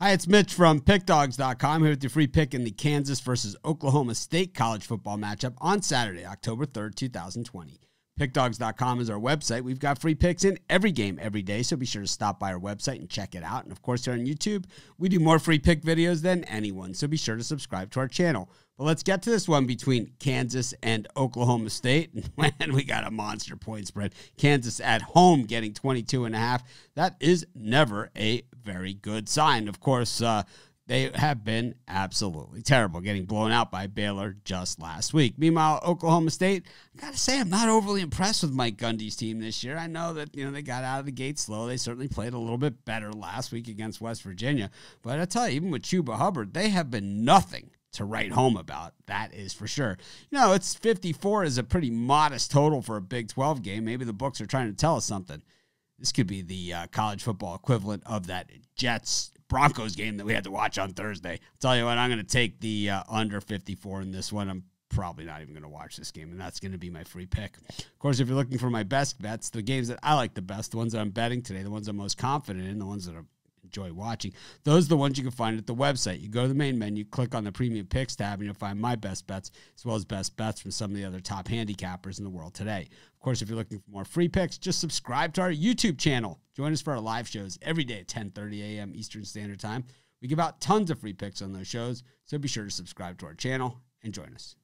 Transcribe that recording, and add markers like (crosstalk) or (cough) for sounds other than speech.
Hi, it's Mitch from PickDogs.com here with your free pick in the Kansas versus Oklahoma State college football matchup on Saturday, October 3rd, 2020. PickDogs.com is our website. We've got free picks in every game every day, so be sure to stop by our website and check it out. And of course, here on YouTube, we do more free pick videos than anyone, so be sure to subscribe to our channel. But let's get to this one between Kansas and Oklahoma State. (laughs) And we got a monster point spread. Kansas at home getting 22 and a half. That is never a very good sign. Of course, uh, they have been absolutely terrible, getting blown out by Baylor just last week. Meanwhile, Oklahoma State, I gotta say, I'm not overly impressed with Mike Gundy's team this year. I know that you know they got out of the gate slow. They certainly played a little bit better last week against West Virginia, but I tell you, even with Chuba Hubbard, they have been nothing to write home about. That is for sure. You know, it's 54 is a pretty modest total for a Big 12 game. Maybe the books are trying to tell us something. This could be the uh, college football equivalent of that Jets Broncos game that we had to watch on Thursday. I'll tell you what, I'm going to take the uh, under 54 in this one. I'm probably not even going to watch this game, and that's going to be my free pick. Of course, if you're looking for my best bets, the games that I like the best, the ones that I'm betting today, the ones I'm most confident in, the ones that are enjoy watching. Those are the ones you can find at the website. You go to the main menu, click on the premium picks tab, and you'll find my best bets as well as best bets from some of the other top handicappers in the world today. Of course, if you're looking for more free picks, just subscribe to our YouTube channel. Join us for our live shows every day at 10:30 a.m. Eastern Standard Time. We give out tons of free picks on those shows, so be sure to subscribe to our channel and join us.